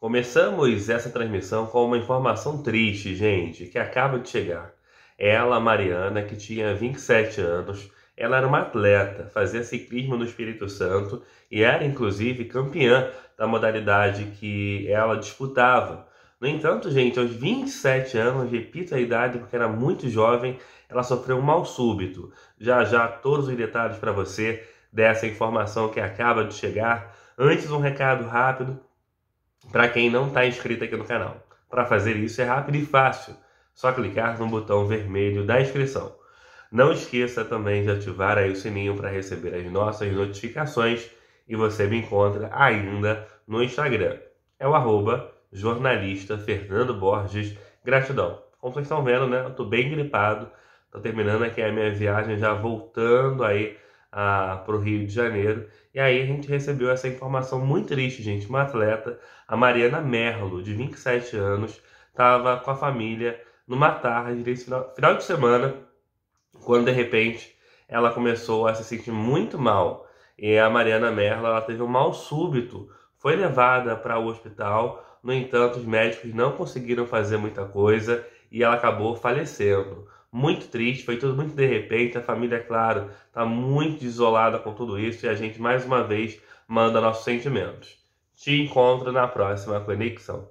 Começamos essa transmissão com uma informação triste, gente, que acaba de chegar. Ela, Mariana, que tinha 27 anos, ela era uma atleta, fazia ciclismo no Espírito Santo e era inclusive campeã da modalidade que ela disputava. No entanto, gente, aos 27 anos, repito a idade porque era muito jovem, ela sofreu um mal súbito. Já já todos os detalhes para você dessa informação que acaba de chegar. Antes, um recado rápido para quem não está inscrito aqui no canal. Para fazer isso é rápido e fácil, só clicar no botão vermelho da inscrição. Não esqueça também de ativar aí o sininho para receber as nossas notificações e você me encontra ainda no Instagram. É o arroba jornalista Fernando Borges Gratidão. Como vocês estão vendo, né? Eu tô bem gripado, tô terminando aqui a minha viagem, já voltando aí ah, para o Rio de Janeiro. E aí a gente recebeu essa informação muito triste, gente. Uma atleta, a Mariana Merlo, de 27 anos, estava com a família numa tarde nesse final, final de semana, quando de repente ela começou a se sentir muito mal. E a Mariana Merlo ela teve um mal súbito, foi levada para o hospital. No entanto, os médicos não conseguiram fazer muita coisa e ela acabou falecendo muito triste, foi tudo muito de repente. A família, é claro, está muito isolada com tudo isso e a gente mais uma vez manda nossos sentimentos. Te encontro na próxima conexão.